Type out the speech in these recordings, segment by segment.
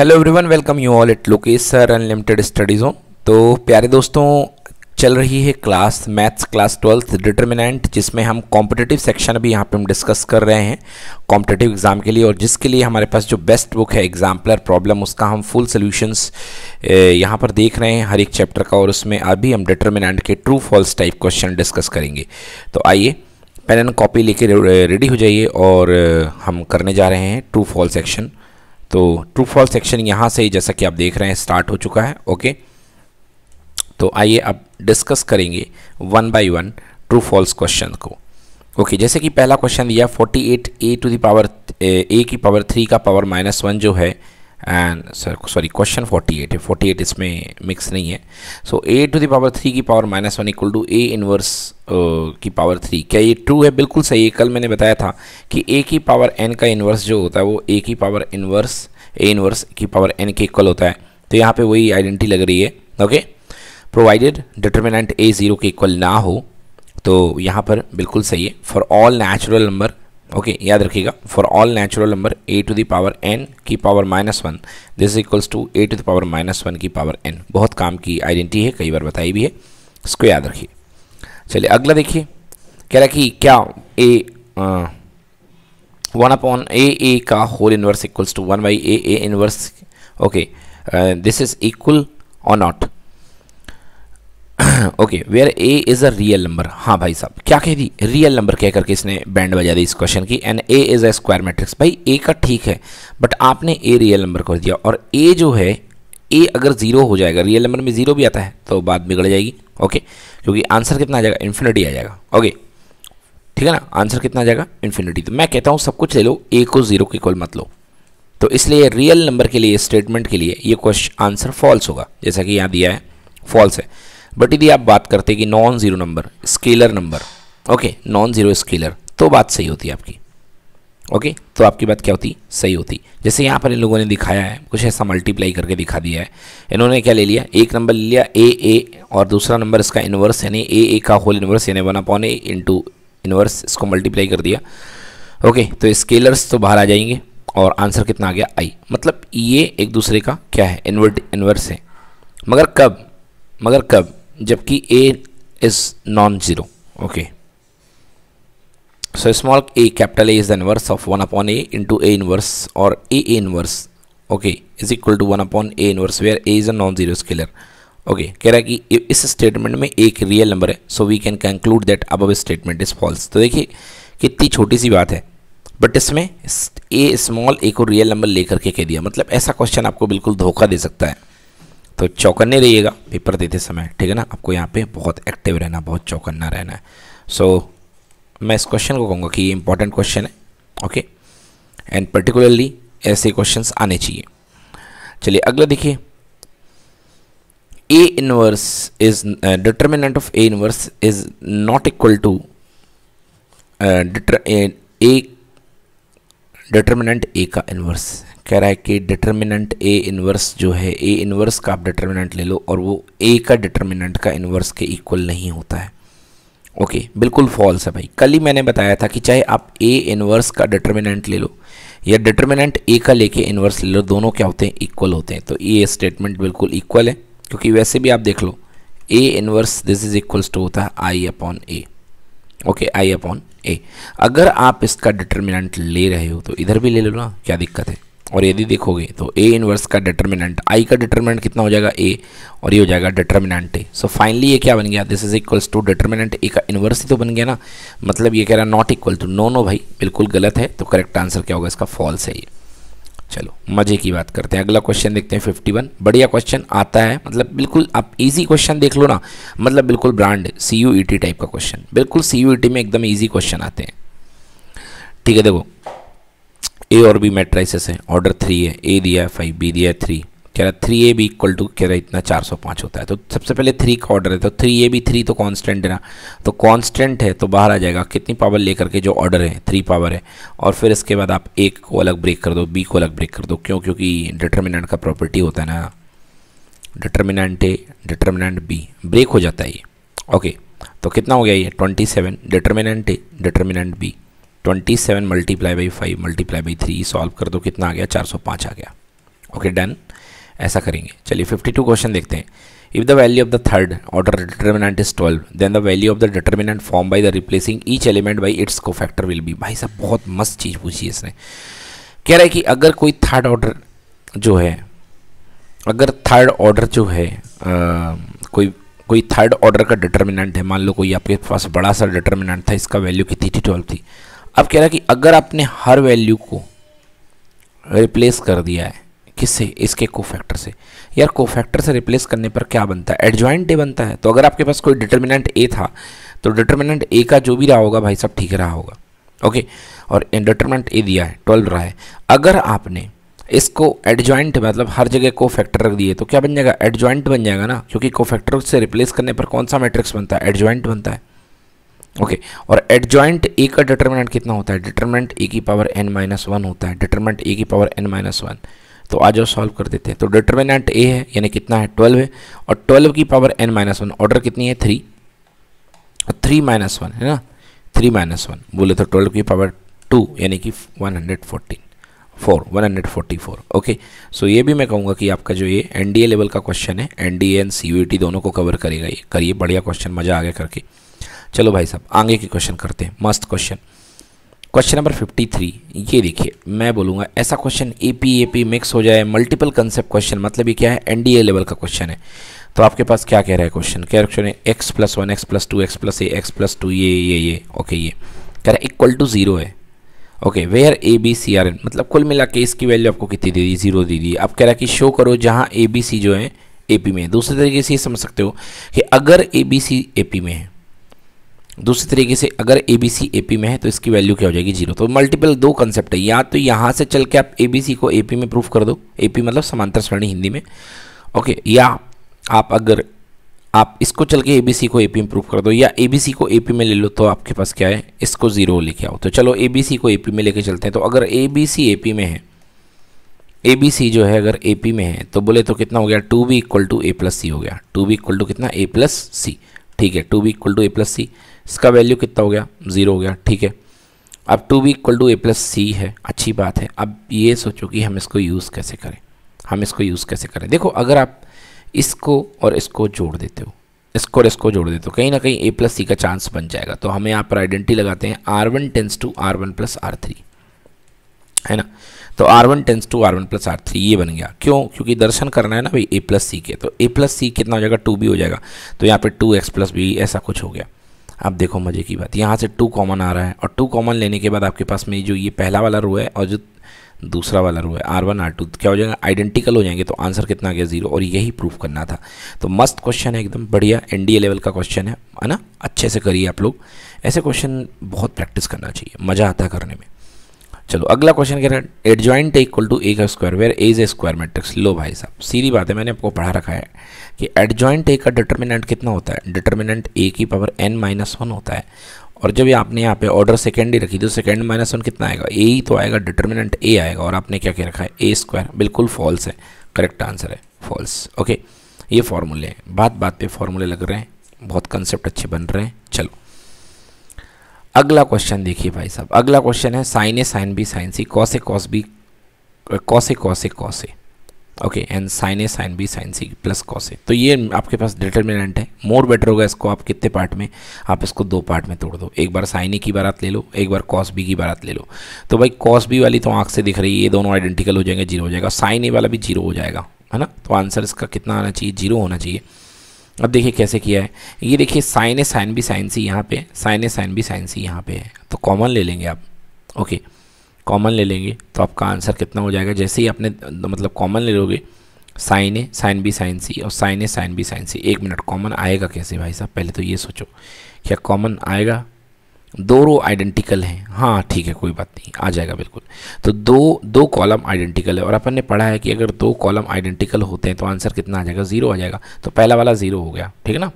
Hello everyone welcome you all it Lokesh sir unlimited studies on तो प्यारे दोस्तों चल रही है class maths class twelfth determinant जिसमें हम कॉम्पिटेटिव सेक्शन भी यहाँ पे हम डिस्कस कर रहे हैं कॉम्पिटेटिव एग्ज़ाम के लिए और जिसके लिए हमारे पास जो बेस्ट बुक है एग्जाम्पलर प्रॉब्लम उसका हम फुल सोल्यूशंस यहाँ पर देख रहे हैं हर एक चैप्टर का और उसमें अभी हम डिटर्मिनेंट के true false type question discuss करेंगे तो आइए पेन एंड कॉपी लेके रेडी हो जाइए और हम करने जा रहे हैं ट्रू फॉल्स सेक्शन तो ट्रू फॉल सेक्शन यहाँ से ही जैसा कि आप देख रहे हैं स्टार्ट हो चुका है ओके तो आइए अब डिस्कस करेंगे one by one true false question को ओके जैसे कि पहला क्वेश्चन दिया 48 A to the power power A की पावर थ्री का पावर माइनस वन जो है एंड सॉरी क्वेश्चन 48 है 48 इसमें मिक्स नहीं है so A to the power three की power minus one equal to A inverse की पावर थ्री क्या ये ट्रू है बिल्कुल सही है कल मैंने बताया था कि ए की पावर एन का इन्वर्स जो होता है वो ए की पावर इन्वर्स ए इन्वर्स की पावर एन के इक्वल होता है तो यहाँ पे वही आइडेंटिटी लग रही है okay provided determinant A zero के इक्वल ना हो तो यहाँ पर बिल्कुल सही है for all natural number okay okay, याद रखिएगा for all natural number A to the power N की power minus one this equals to A to the power minus one की पावर एन बहुत काम की आइडेंटिटी है कई बार बताई भी है इसको याद रखिए चलिए अगला देखिए कह रहा कि क्या ए वन अपॉन ए ए का whole inverse equals to one by A A inverse okay this is equal और not okay where A is a real number हाँ भाई साहब क्या कह दी रियल नंबर कह करके इसने बैंड बजा दी इस क्वेश्चन की and A is a square matrix भाई ए का ठीक है बट आपने ए रियल नंबर कर दिया और ए जो है ए अगर जीरो हो जाएगा रियल नंबर में जीरो भी आता है तो बात बिगड़ जाएगी ओके क्योंकि आंसर कितना आ जाएगा इन्फिनिटी आ जाएगा ओके ठीक है ना आंसर कितना आ जाएगा इन्फिनिटी तो मैं कहता हूँ सब कुछ ले लो ए को जीरो के कॉल मत लो तो इसलिए रियल नंबर के लिए स्टेटमेंट के लिए ये क्वेश्चन आंसर फॉल्स होगा जैसा कि यहाँ दिया है फॉल्स है बट यदि आप बात करते कि non zero number scalar number okay non zero scalar तो बात सही होती है आपकी ओके तो आपकी बात क्या होती सही होती जैसे यहाँ पर इन लोगों ने दिखाया है कुछ ऐसा मल्टीप्लाई करके दिखा दिया है इन्होंने क्या ले लिया एक नंबर ले लिया ए ए और दूसरा नंबर इसका इन्वर्स यानी ए ए का होल इन्वर्स यानी one upon A into inverse इसको मल्टीप्लाई कर दिया ओके तो स्केलर्स तो बाहर आ जाएंगे और आंसर कितना आ गया आई मतलब ये एक दूसरे का क्या है इन्वर्ट इन्वर्स है मगर कब मगर कब जबकि A is non zero okay so small A capital A is the inverse of one upon A into A inverse और A A inverse okay is equal to one upon A inverse where A is a non zero scalar okay कह रहा है कि इस statement में एक real number है so we can conclude that अब स्टेटमेंट इज फॉल्स तो देखिए कितनी छोटी सी बात है बट इसमें ए स्मॉल ए को रियल नंबर लेकर के कह दिया मतलब ऐसा क्वेश्चन आपको बिल्कुल धोखा दे सकता है तो चौकन्ने रहिएगा पेपर देते समय ठीक है ना आपको यहाँ पे बहुत एक्टिव रहना बहुत चौकन्ना रहना है सो so, मैं इस क्वेश्चन को कहूँगा कि ये इंपॉर्टेंट क्वेश्चन है ओके एंड पर्टिकुलरली ऐसे क्वेश्चन आने चाहिए चलिए अगला देखिए A inverse is determinant of A inverse is not equal to A determinant A का इन्वर्स कह रहा है कि डिटर्मिनेंट ए इन्वर्स जो है ए इन्वर्स का आप डिटर्मिनेंट ले लो और वो ए का डिटर्मिनेंट का इन्वर्स के इक्वल नहीं होता है ओके okay, बिल्कुल फॉल्स है भाई कल ही मैंने बताया था कि चाहे आप ए इन्वर्स का डिटर्मिनेंट ले लो या डिटर्मिनेंट ए का लेके इन्वर्स ले लो दोनों क्या होते हैं इक्वल होते हैं तो ये स्टेटमेंट बिल्कुल इक्वल है क्योंकि वैसे भी आप देख लो A inverse this is equals to होता है I upon A okay I upon A अगर आप इसका डिटर्मिनेंट ले रहे हो तो इधर भी ले लो ना क्या दिक्कत है और यदि देखोगे तो ए इनवर्स का डिटर्मिनेंट आई का डिटर्मिनेंट कितना हो जाएगा ए और ये हो जाएगा डिटर्मिनेंट ए सो फाइनली ये क्या बन गया this is equals to determinant A का इनवर्स ही तो बन गया ना मतलब ये कह रहा है not equal to no no भाई बिल्कुल गलत है तो करेक्ट आंसर क्या होगा इसका फॉल्स है ये चलो मजे की बात करते हैं अगला क्वेश्चन देखते हैं 51 बढ़िया क्वेश्चन आता है मतलब बिल्कुल आप इजी क्वेश्चन देख लो ना मतलब बिल्कुल brand C U E T type का क्वेश्चन बिल्कुल सी यू ई टी में एकदम ईजी क्वेश्चन आते हैं ठीक है देखो ए और बी मेट्राइसेस है ऑर्डर थ्री है ए दिया है फाइव बी दिया है थ्री कह रहा थ्री ए भी इक्वल टू कह रहा है इतना चार सौ पाँच होता है तो सबसे पहले थ्री का ऑर्डर है तो थ्री ए भी थ्री तो कांस्टेंट है ना तो कांस्टेंट है तो बाहर आ जाएगा कितनी पावर लेकर के जो ऑर्डर है थ्री पावर है और फिर इसके बाद आप एक को अलग ब्रेक कर दो बी को अलग ब्रेक कर दो क्यों क्योंकि डिटर्मिनेंट का प्रॉपर्टी होता है ना determinant A determinant B break हो जाता है ये ओके तो कितना हो गया ये twenty seven determinant A determinant B twenty seven multiply by five multiply by three solve कर दो कितना आ गया चार सौ पाँच आ गया ओके डन ऐसा करेंगे चलिए 52 क्वेश्चन देखते हैं if the value of the third order determinant is 12 then the value of the determinant form by the replacing each element by its cofactor will be भाई साहब बहुत मस्त चीज़ पूछी है इसने कह रहा है कि अगर कोई थर्ड ऑर्डर जो है अगर थर्ड ऑर्डर जो है आ, कोई कोई थर्ड ऑर्डर का डिटर्मिनेंट है मान लो कोई आपके पास बड़ा सा डिटर्मिनेंट था इसका वैल्यू कितनी थी ट्वेल्व थी अब कह रहा है कि अगर आपने हर वैल्यू को रिप्लेस कर दिया है किससे इसके कोफैक्टर से यार कोफैक्टर से रिप्लेस करने पर क्या बनता है एडजॉइंट ए बनता है तो अगर आपके पास कोई डिटर्मिनेंट ए था तो डिटर्मिनेंट ए का जो भी रहा होगा भाई सब ठीक रहा होगा ओके और डिटर्मिनेंट ए दिया है ट्वेल्व रहा है अगर आपने इसको एडजॉइंट मतलब हर जगह को फैक्टर रख दिए तो क्या बन जाएगा एडजॉइंट बन जाएगा ना क्योंकि को फैक्टर से रिप्लेस करने पर कौन सा मैट्रिक्स बनता है एडजॉइंट बनता है ओके okay. और एडजॉइंट ए का डिटर्मिनेंट कितना होता है डिटर्मिनेंट ए की पावर एन माइनस वन होता है डिटर्मिनेंट ए की पावर एन माइनस वन तो आ जाओ सॉल्व कर देते हैं तो डिटर्मिनेंट ए है यानी कितना है ट्वेल्व है और ट्वेल्व की power N minus one order कितनी है थ्री और थ्री माइनस वन है ना थ्री माइनस वन बोले तो ट्वेल्व की पावर टू यानी कि one hundred fourteen four one hundred forty four okay so ये भी मैं कहूँगा कि आपका जो ये एन डी ए लेवल का क्वेश्चन है N D N C U T दोनों को कवर करेगा ये करिए बढ़िया क्वेश्चन मज़ा आ गया करके चलो भाई साहब आगे के क्वेश्चन करते हैं मस्त क्वेश्चन क्वेश्चन नंबर 53 ये देखिए मैं बोलूँगा ऐसा question A P A P mix हो जाए मल्टीपल कंसेप्ट क्वेश्चन मतलब ये क्या है एन डी ए लेवल का क्वेश्चन है तो आपके पास क्या कह रहा है क्वेश्चन क्या क्वेश्चन है X plus one X plus two X plus A X plus two ये ये ये ओके ये कह रहा है इक्वल टू ज़ीरो है okay where A B C are N मतलब कुल मिला के इसकी वैल्यू आपको कितनी दे दी जीरो दे दी आप कह रहा है कि शो करो जहाँ ए बी सी जो है ए पी में है दूसरे तरीके से ये समझ सकते हो कि अगर ए बी सी ए पी में है दूसरे तरीके से अगर ए बी सी ए पी में है तो इसकी वैल्यू क्या हो जाएगी जीरो तो मल्टीपल दो कंसेप्ट है या तो यहाँ से चल के आप ए बी सी को ए पी में प्रूफ कर दो ए पी मतलब समांतर श्रेणी हिंदी में ओके या आप अगर आप इसको चल के ए बी सी को ए पी में प्रूफ कर दो या ए बी सी को ए पी में ले लो तो आपके पास क्या है इसको ज़ीरो लेके आओ तो चलो ए बी सी को ए पी में लेके चलते हैं तो अगर ए बी सी ए पी में है ए बी सी जो है अगर ए पी में है तो बोले तो कितना हो गया two B equal to A plus C हो गया टू बी इक्वल टू कितना ए प्लस सी ठीक है two B equal to A plus C इसका वैल्यू कितना हो गया ज़ीरो हो गया ठीक है अब two B equal to A plus C है अच्छी बात है अब ये सोचो कि हम इसको यूज़ कैसे करें हम इसको यूज़ कैसे करें देखो अगर आप इसको और इसको जोड़ देते हो इसको और इसको जोड़ देते हो कहीं ना कहीं ए प्लस सी का चांस बन जाएगा तो हमें यहाँ पर आइडेंटिटी लगाते हैं R one tends to R one plus R three है ना तो R one tends to R one plus R three ये बन गया क्यों क्योंकि दर्शन करना है ना भाई ए प्लस सी के तो ए प्लस सी कितना हो जाएगा टू बी हो जाएगा तो यहाँ पर टू एक्स प्लस बी ऐसा कुछ हो गया अब देखो मज़े की बात यहाँ से टू कॉमन आ रहा है और टू कॉमन लेने के बाद आपके पास में जो ये पहला वाला रो है और जो दूसरा वाला रो है आर वन आर टू क्या हो जाएगा आइडेंटिकल हो जाएंगे तो आंसर कितना आ गया ज़ीरो और यही प्रूफ करना था तो मस्त क्वेश्चन है एकदम बढ़िया एन लेवल का क्वेश्चन है है ना अच्छे से करिए आप लोग ऐसे क्वेश्चन बहुत प्रैक्टिस करना चाहिए मज़ा आता है करने में चलो अगला क्वेश्चन कह रहा है एडजॉइंट इक्वल टू ए का square where A is A square matrix लो भाई साहब सीधी बात है मैंने आपको पढ़ा रखा है कि एडजॉइंट ए का डिटर्मिनेंट कितना होता है डिटर्मिनेंट ए की पावर एन माइनस वन होता है और जब आपने यहाँ पे ऑर्डर सेकेंड ही रखी तो सेकेंड माइनस वन कितना आएगा ए ही तो आएगा डिटर्मिनेंट ए आएगा और आपने क्या कह रखा है ए स्क्वायर बिल्कुल फॉल्स है करेक्ट आंसर है फॉल्स ओके ये फार्मूले हैं बात बात पे फॉर्मूले लग रहे हैं बहुत कंसेप्ट अच्छे बन रहे हैं चलो अगला क्वेश्चन देखिए भाई साहब अगला क्वेश्चन है sine A sine B sine C cos C cos B cos C cos C cos C okay and sine A sine B sine C plus cos C तो ये आपके पास डिटर्मिनेंट है मोर बेटर होगा इसको आप कितने part में आप इसको दो पार्ट में तोड़ दो एक बार साइन ए की बारात ले लो एक बार कॉस बी की बारात ले लो तो भाई कॉस बी वाली तो आँख से दिख रही है ये दोनों आइडेंटिकल हो जाएंगे जीरो हो जाएगा साइन ए वाला भी जीरो हो जाएगा है ना तो आंसर इसका कितना आना चाहिए जीरो होना चाहिए अब देखिए कैसे किया है ये देखिए sine A sine B sine C यहाँ पे sine A sine B sine C यहाँ पे है तो कॉमन ले लेंगे आप ओके कॉमन ले लेंगे तो आपका आंसर कितना हो जाएगा जैसे ही आपने मतलब कॉमन ले लोगे sine A sine B sine C और sine A sine B sine C एक मिनट कॉमन आएगा कैसे भाई साहब पहले तो ये सोचो क्या कॉमन आएगा दो रो आइडेंटिकल हैं हाँ ठीक है कोई बात नहीं आ जाएगा बिल्कुल तो दो दो कॉलम आइडेंटिकल है और अपन ने पढ़ा है कि अगर दो कॉलम आइडेंटिकल होते हैं तो आंसर कितना आ जाएगा ज़ीरो आ जाएगा तो पहला वाला ज़ीरो हो गया ठीक है ना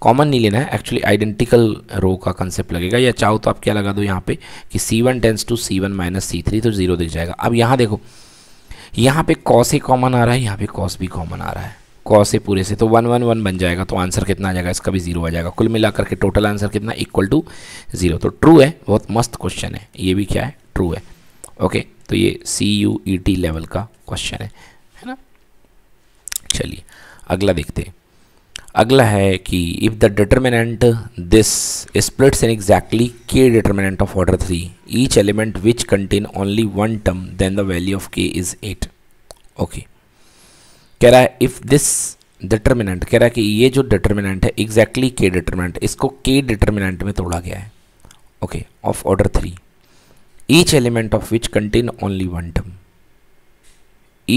कॉमन नहीं लेना है एक्चुअली आइडेंटिकल रो का कंसेप्ट लगेगा या चाहो तो आप क्या लगा दो यहाँ पे कि C one tends to C one minus C three तो ज़ीरो दिख जाएगा अब यहाँ देखो यहाँ पे कॉस ही कॉमन आ रहा है यहाँ पे कॉस भी कॉमन आ रहा है कॉ से पूरे से तो वन वन वन बन जाएगा तो आंसर कितना आ जाएगा इसका भी जीरो आ जाएगा कुल मिलाकर के टोटल आंसर कितना इक्वल टू जीरो तो ट्रू है बहुत मस्त क्वेश्चन है ये भी क्या है ट्रू है ओके तो ये C U E T level का क्वेश्चन है है ना चलिए अगला देखते हैं अगला है कि if the determinant this splits in exactly K determinant of order three each element which contain only one term then the value of K is eight okay कह रहा है इफ़ दिस डिटर्मिनेंट कह रहा है कि ये जो डिटर्मिनेंट है एग्जैक्टली के डिटर्मिनेंट इसको के डिटर्मिनेंट में तोड़ा गया है okay of order three each element of which contain only one term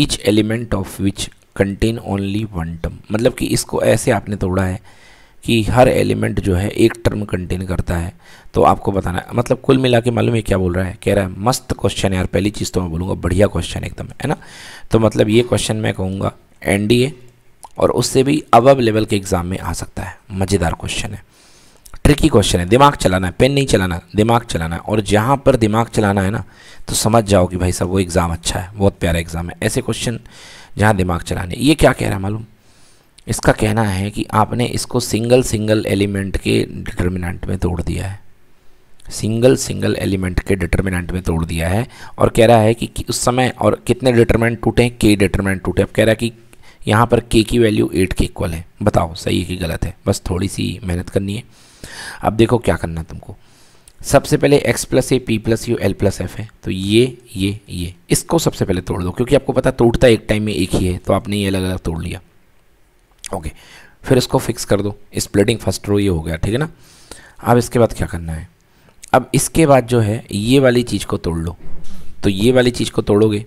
each element of which contain only one term मतलब कि इसको ऐसे आपने तोड़ा है कि हर एलिमेंट जो है एक टर्म कंटेन करता है तो आपको बताना है मतलब कुल मिला के मालूम है क्या बोल रहा है कह रहा है मस्त क्वेश्चन यार पहली चीज़ तो मैं बोलूँगा बढ़िया क्वेश्चन एकदम है ना तो मतलब ये क्वेश्चन मैं कहूँगा एनडीए और उससे भी अब लेवल के एग्ज़ाम में आ सकता है मज़ेदार क्वेश्चन है ट्रिकी क्वेश्चन है दिमाग चलाना है पेन नहीं चलाना दिमाग चलाना है और जहाँ पर दिमाग चलाना है ना तो समझ जाओ कि भाई साहब वो एग्ज़ाम अच्छा है बहुत प्यारा एग्ज़ाम है ऐसे क्वेश्चन जहाँ दिमाग चलाने ये क्या कह रहा है मालूम इसका कहना है कि आपने इसको सिंगल सिंगल एलिमेंट के डिटर्मिनेंट में तोड़ दिया है सिंगल सिंगल एलिमेंट के डिटर्मिनेंट में तोड़ दिया है और कह रहा है कि, कि उस समय और कितने डिटर्मिनेंट टूटे के डिटर्मिनेंट टूटे अब कह रहा है कि यहाँ पर के की वैल्यू एट के इक्वल है बताओ सही है कि गलत है बस थोड़ी सी मेहनत करनी है अब देखो क्या करना तुमको सबसे पहले x plus A P plus U L plus F है तो ये ये ये इसको सबसे पहले तोड़ दो क्योंकि आपको पता टूटता एक टाइम में एक ही है तो आपने ये अलग अलग तोड़ लिया ओके फिर इसको फिक्स कर दो स्प्लिटिंग फर्स्ट रो ये हो गया ठीक है ना अब इसके बाद क्या करना है अब इसके बाद जो है ये वाली चीज़ को तोड़ लो तो ये वाली चीज़ को तोड़ोगे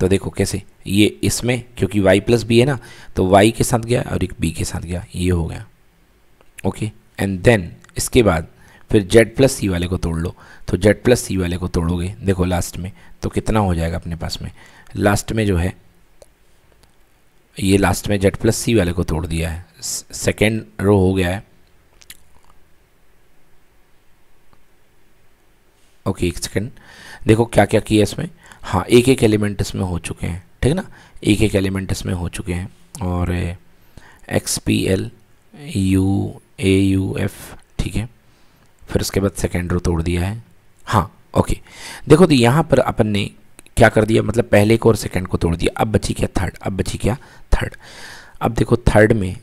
तो देखो कैसे ये इसमें क्योंकि y प्लस बी है ना तो y के साथ गया और एक b के साथ गया ये हो गया ओके एंड देन इसके बाद फिर z प्लस सी वाले को तोड़ लो तो z प्लस सी वाले को तोड़ोगे देखो लास्ट में तो कितना हो जाएगा अपने पास में लास्ट में जो है ये लास्ट में जेड प्लस सी वाले को तोड़ दिया है सेकेंड रो हो गया है ओके एक सेकेंड देखो क्या क्या किया इसमें हाँ एक एक एलिमेंट इसमें हो चुके हैं ठीक है ना एक एक एलिमेंट इसमें हो चुके हैं और X P L U A U F ठीक है फिर उसके बाद सेकेंड रो तोड़ दिया है हाँ ओके देखो तो यहाँ पर अपन ने क्या कर दिया मतलब पहले को और सेकेंड को तोड़ दिया अब बची क्या थर्ड अब बची क्या थर्ड अब देखो थर्ड में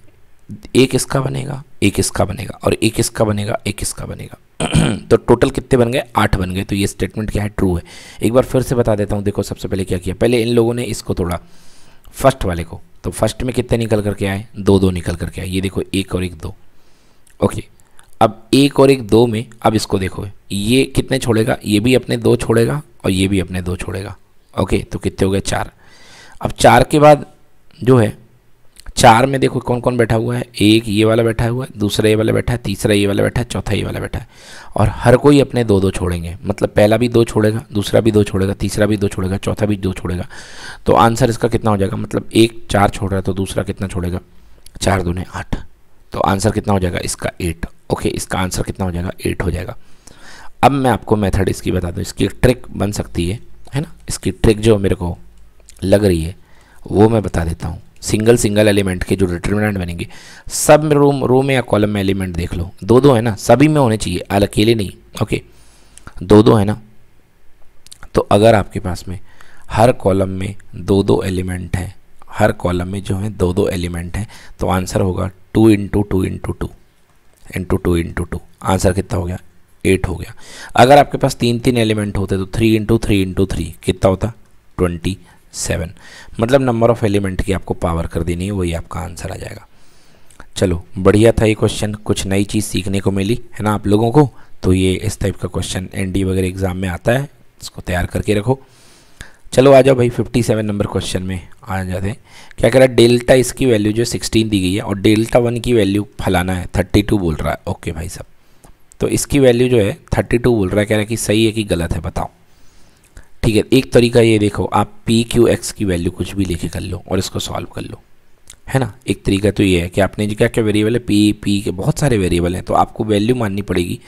एक इसका बनेगा एक इसका बनेगा और एक इसका बनेगा एक इसका बनेगा तो टोटल कितने बन गए आठ बन गए तो ये स्टेटमेंट क्या है ट्रू है एक बार फिर से बता देता हूँ देखो सबसे पहले क्या किया पहले इन लोगों ने इसको तोड़ा फर्स्ट वाले को तो फर्स्ट में कितने निकल करके आए दो दो निकल करके आए ये देखो एक और एक दो ओके अब एक और एक दो में अब इसको देखो ये कितने छोड़ेगा ये भी अपने दो छोड़ेगा और ये भी अपने दो छोड़ेगा ओके तो कितने हो गए चार अब चार के बाद जो है चार में देखो कौन कौन बैठा हुआ है एक ये वाला बैठा हुआ है दूसरा ये वाला बैठा है तीसरा ये वाला बैठा है चौथा ये वाला बैठा है और हर कोई अपने दो दो छोड़ेंगे मतलब पहला भी दो छोड़ेगा दूसरा भी दो छोड़ेगा तीसरा भी दो छोड़ेगा चौथा भी दो छोड़ेगा तो आंसर इसका कितना हो जाएगा मतलब एक चार छोड़ रहा है तो दूसरा कितना छोड़ेगा चार ने आठ तो आंसर कितना हो जाएगा इसका एट ओके इसका आंसर कितना हो जाएगा एट हो जाएगा अब मैं आपको मेथड इसकी बता दूँ इसकी ट्रिक बन सकती है है ना इसकी ट्रिक जो मेरे को लग रही है वो मैं बता देता हूँ सिंगल सिंगल एलिमेंट के जो डिटर्मिनेंट बनेंगे सब रो रो में या कॉलम में एलिमेंट देख लो दो दो है ना सभी में होने चाहिए अल अकेले नहीं ओके दो दो है ना तो अगर आपके पास में हर कॉलम में दो दो एलिमेंट हैं हर कॉलम में जो है दो दो एलिमेंट हैं तो आंसर होगा two into two into two into two into two answer कितना हो गया एट हो गया अगर आपके पास तीन तीन एलिमेंट होते तो three into three into three कितना होता ट्वेंटी सेवन मतलब नंबर ऑफ़ एलिमेंट की आपको पावर कर देनी है वही आपका आंसर आ जाएगा चलो बढ़िया था ये क्वेश्चन कुछ नई चीज़ सीखने को मिली है ना आप लोगों को तो ये इस टाइप का क्वेश्चन एनडी वगैरह एग्ज़ाम में आता है इसको तैयार करके रखो चलो आ जाओ भाई 57 नंबर क्वेश्चन में आ जाते हैं क्या कह रहा है डेल्टा इसकी वैल्यू जो 16 दी गई है और डेल्टा वन की वैल्यू फलाना है 32 बोल रहा है ओके भाई साहब तो इसकी वैल्यू जो है 32 बोल रहा है कह रहा है कि सही है कि गलत है बताओ ठीक है एक तरीका ये देखो आप पी क्यू एक्स की वैल्यू कुछ भी लेके कर लो और इसको सॉल्व कर लो है ना एक तरीका तो ये है कि आपने जो क्या क्या वेरिएबल है पी पी के बहुत सारे वेरिएबल हैं तो आपको वैल्यू माननी पड़ेगी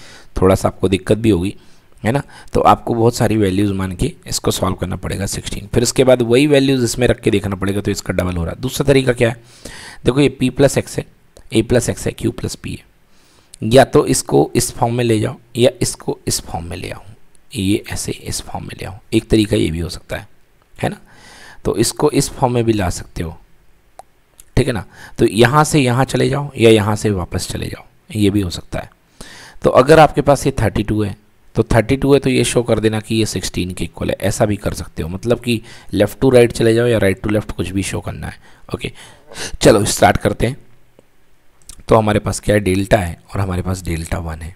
थोड़ा सा आपको दिक्कत भी होगी है ना तो आपको बहुत सारी वैल्यूज़ मान के इसको सॉल्व करना पड़ेगा 16 फिर इसके बाद वही वैल्यूज़ इसमें रख के देखना पड़ेगा तो इसका डबल हो रहा है दूसरा तरीका क्या है देखो ये पी प्लस एक्स है ए प्लस एक्स है क्यू प्लस पी है या तो इसको इस फॉर्म में ले जाओ या इसको इस फॉर्म में ले आओ ये ऐसे इस फॉर्म में ले आओ एक तरीका ये भी हो सकता है है ना तो इसको इस फॉर्म में भी ला सकते हो ठीक है ना तो यहाँ से यहाँ चले जाओ या यहाँ से वापस चले जाओ ये भी हो सकता है तो अगर आपके पास ये थर्टी टू है तो थर्टी टू है तो ये शो कर देना कि ये सिक्सटीन के इक्वल है ऐसा भी कर सकते हो मतलब कि लेफ़्ट टू राइट चले जाओ या राइट टू लेफ़्ट कुछ भी शो करना है ओके चलो स्टार्ट करते हैं तो हमारे पास क्या है डेल्टा है और हमारे पास डेल्टा वन है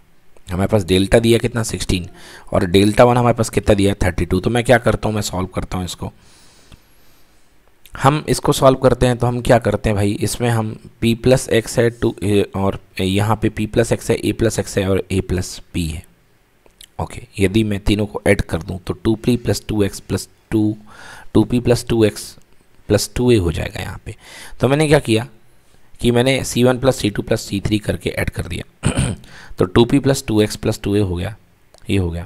हमारे पास डेल्टा दिया कितना 16 और डेल्टा वन हमारे पास कितना दिया 32 तो मैं क्या करता हूँ मैं सॉल्व करता हूँ इसको हम इसको सॉल्व करते हैं तो हम क्या करते हैं भाई इसमें हम p प्लस एक्स है टू और यहाँ पे p प्लस एक्स है a प्लस एक्स है और a प्लस पी है ओके यदि मैं तीनों को ऐड कर दूँ तो two P plus two X plus two two P plus two X plus two A हो जाएगा यहाँ पे तो मैंने क्या किया कि मैंने C one plus C two plus C three करके ऐड कर दिया तो two P plus two X plus two A हो गया ये हो गया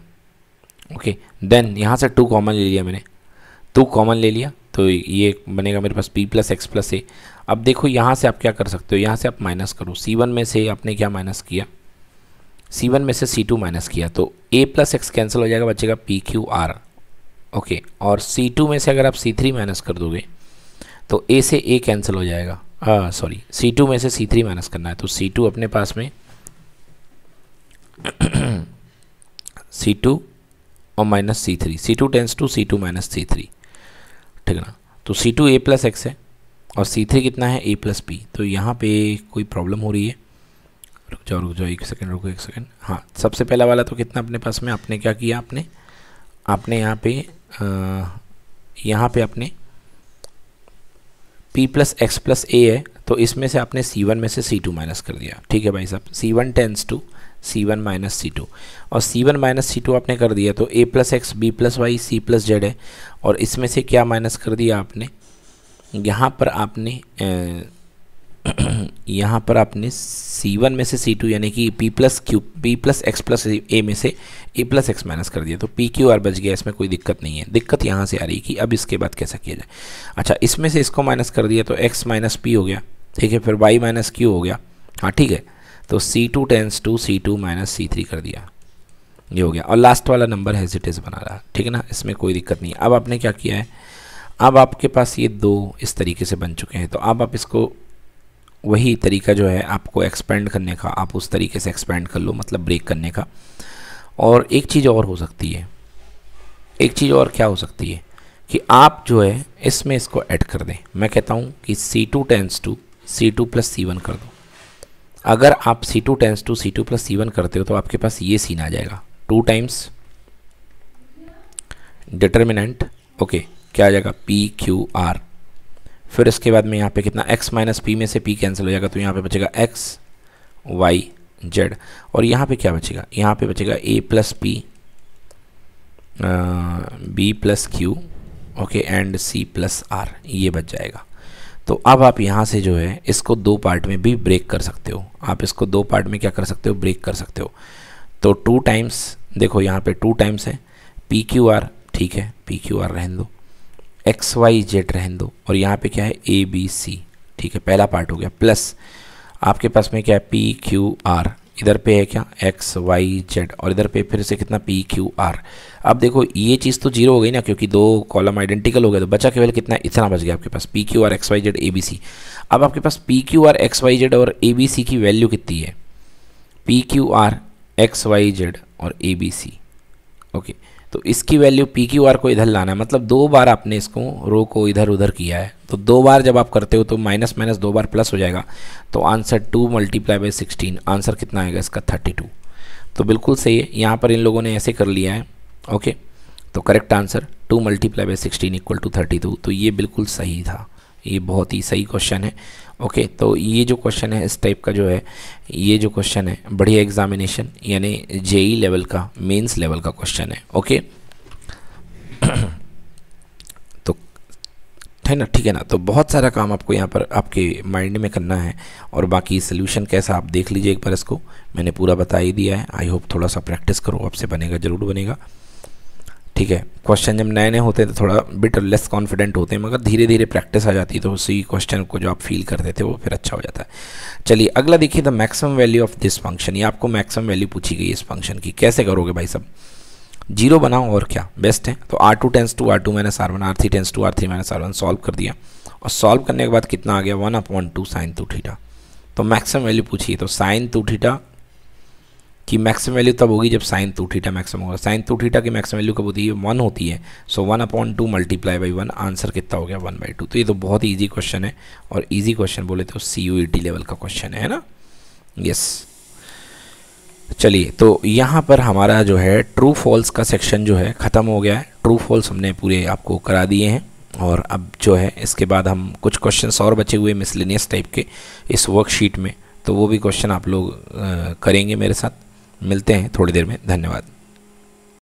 ओके देन यहाँ से टू कॉमन ले लिया मैंने टू कॉमन ले लिया तो ये बनेगा मेरे पास P plus X plus A अब देखो यहाँ से आप क्या कर सकते हो यहाँ से आप माइनस करो सी वन में से आपने क्या माइनस किया सी वन में से सी टू माइनस किया तो ए प्लस एक्स कैंसिल हो जाएगा बचेगा पी क्यू आर ओके और सी टू में से अगर आप सी थ्री माइनस कर दोगे तो ए से ए कैंसिल हो जाएगा सॉरी सी टू में से सी थ्री माइनस करना है तो सी टू अपने पास में सी टू और minus C three C two tends to C two minus C three ठीक है ना तो C two A plus X है और सी थ्री कितना है ए प्लस पी तो यहाँ पे कोई प्रॉब्लम हो रही है रुक जाओ रुक जाओ एक सेकंड रुको एक सेकंड हाँ सबसे पहला वाला तो कितना अपने पास में आपने क्या किया आपने आपने यहाँ पे यहाँ पे आपने p plus X plus A है तो इसमें से आपने c1 में से c2 माइनस कर दिया ठीक है भाई साहब c1 one tends to C one minus C two और C one minus C two आपने कर दिया तो A plus X B plus Y C plus Z है और इसमें से क्या माइनस कर दिया आपने यहाँ पर आपने ए, यहाँ पर आपने C1 में से C2 यानी कि P plus Q P plus X plus A में से ए प्लस एक्स माइनस कर दिया तो पी क्यू आर बच गया इसमें कोई दिक्कत नहीं है दिक्कत यहाँ से आ रही है कि अब इसके बाद कैसा किया जाए अच्छा इसमें से इसको माइनस कर दिया तो एक्स माइनस पी हो गया ठीक है फिर वाई माइनस क्यू हो गया हाँ ठीक है तो C two tends to C two minus C three कर दिया ये हो गया और लास्ट वाला नंबर है इज बना रहा ठीक है ना इसमें कोई दिक्कत नहीं है अब आपने क्या किया है अब आपके पास ये दो इस तरीके से बन चुके हैं तो अब आप इसको वही तरीका जो है आपको एक्सपेंड करने का आप उस तरीके से एक्सपेंड कर लो मतलब ब्रेक करने का और एक चीज़ और हो सकती है एक चीज़ और क्या हो सकती है कि आप जो है इसमें इसको ऐड कर दें मैं कहता हूँ कि C2 two tends to C two plus C one कर दो अगर आप C2 two tends to C two plus C one करते हो तो आपके पास ये सीन आ जाएगा टू टाइम्स डिटर्मिनेंट ओके क्या आ जाएगा पी क्यू आर फिर इसके बाद में यहाँ पे कितना x माइनस पी में से p कैंसिल हो जाएगा तो यहाँ पे बचेगा x y z और यहाँ पे क्या बचेगा यहाँ पे बचेगा a plus P B plus Q okay and c plus R ये बच जाएगा तो अब आप यहाँ से जो है इसको दो पार्ट में भी ब्रेक कर सकते हो आप इसको दो पार्ट में क्या कर सकते हो ब्रेक कर सकते हो तो टू टाइम्स देखो यहाँ पे टू टाइम्स है पी क्यू आर ठीक है पी क्यू आर रहने दो एक्स वाई जेड रहन दो और यहाँ पे क्या है ए बी सी ठीक है पहला पार्ट हो गया प्लस आपके पास में क्या है पी क्यू आर इधर पे है क्या एक्स वाई जेड और इधर पे फिर से कितना पी क्यू आर अब देखो ये चीज़ तो जीरो हो गई ना क्योंकि दो कॉलम आइडेंटिकल हो गए तो बचा केवल कितना इतना बच गया आपके पास P Q R X Y Z A B C अब आपके पास P Q R X Y Z और ए बी सी की वैल्यू कितनी है P Q R X Y Z और A B C okay okay. तो इसकी वैल्यू पी क्यू आर को इधर लाना है मतलब दो बार आपने इसको रो को इधर उधर किया है तो दो बार जब आप करते हो तो माइनस माइनस दो बार प्लस हो जाएगा तो answer two multiply by sixteen answer कितना आएगा इसका थर्टी टू तो बिल्कुल सही है यहाँ पर इन लोगों ने ऐसे कर लिया है ओके तो correct answer two multiply by sixteen equal to thirty two तो ये बिल्कुल सही था ये बहुत ही सही क्वेश्चन है ओके तो ये जो क्वेश्चन है इस टाइप का जो है ये जो क्वेश्चन है बढ़िया एग्जामिनेशन यानी जेई लेवल e का मेंस लेवल का क्वेश्चन है ओके तो है ना ठीक है ना तो बहुत सारा काम आपको यहाँ पर आपके माइंड में करना है और बाकी सोल्यूशन कैसा आप देख लीजिए एक बार इसको मैंने पूरा बता ही दिया है आई होप थोड़ा सा प्रैक्टिस करो आपसे बनेगा ज़रूर बनेगा ठीक है क्वेश्चन जब नए नए होते हैं तो थोड़ा बिट लेस कॉन्फिडेंट होते हैं मगर धीरे धीरे प्रैक्टिस आ जाती है तो उसी क्वेश्चन को जो आप फील करते थे वो फिर अच्छा हो जाता है चलिए अगला देखिए the maximum value of this function ये आपको मैक्सिमम वैल्यू पूछी गई इस फंक्शन की कैसे करोगे भाई सब जीरो बनाओ और क्या बेस्ट है तो R two tends to R two minus R one R three tends to R three minus R one solve कर दिया और सॉल्व करने के बाद कितना आ गया one upon two sine two theta तो मैक्सिमम वैल्यू पूछिए तो साइन टू थीटा कि मैक्सिमम वैल्यू तब होगी जब साइन टू थीटा मैक्सिमम होगा साइन टू थीटा की मैक्सिमम वैल्यू कब होती है वन होती है so one upon two multiply by one answer कितना हो गया वन बाई टू तो ये तो बहुत ईजी क्वेश्चन है और ईजी क्वेश्चन बोले तो सी यू टी लेवल का क्वेश्चन है ना यस चलिए तो यहाँ पर हमारा जो है ट्रू फॉल्स का सेक्शन जो है ख़त्म हो गया है ट्रू फॉल्स हमने पूरे आपको करा दिए हैं और अब जो है इसके बाद हम कुछ क्वेश्चंस और बचे हुए मिसलिनियस टाइप के इस वर्कशीट में तो वो भी क्वेश्चन आप लोग करेंगे मेरे साथ मिलते हैं थोड़ी देर में धन्यवाद